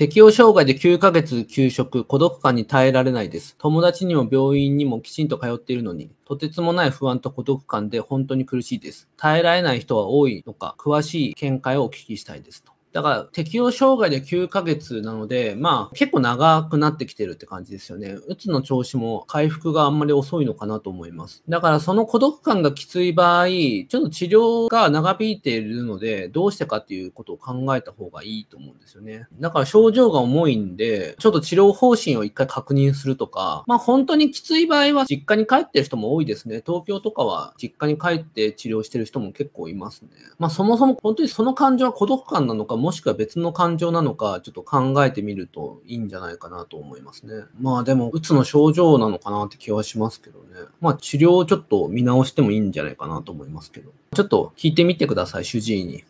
適応障害で9ヶ月休職、孤独感に耐えられないです。友達にも病院にもきちんと通っているのに、とてつもない不安と孤独感で本当に苦しいです。耐えられない人は多いのか、詳しい見解をお聞きしたいですと。だから適応障害で9ヶ月なので、まあ結構長くなってきてるって感じですよね。うつの調子も回復があんまり遅いのかなと思います。だからその孤独感がきつい場合、ちょっと治療が長引いているので、どうしてかっていうことを考えた方がいいと思うんですよね。だから症状が重いんで、ちょっと治療方針を一回確認するとか、まあ本当にきつい場合は実家に帰ってる人も多いですね。東京とかは実家に帰って治療してる人も結構いますね。まあそもそも本当にその感情は孤独感なのかもしくは別の感情なのか、ちょっと考えてみるといいんじゃないかなと思いますね。まあでも、うつの症状なのかなって気はしますけどね。まあ治療をちょっと見直してもいいんじゃないかなと思いますけど。ちょっと聞いてみてください、主治医に。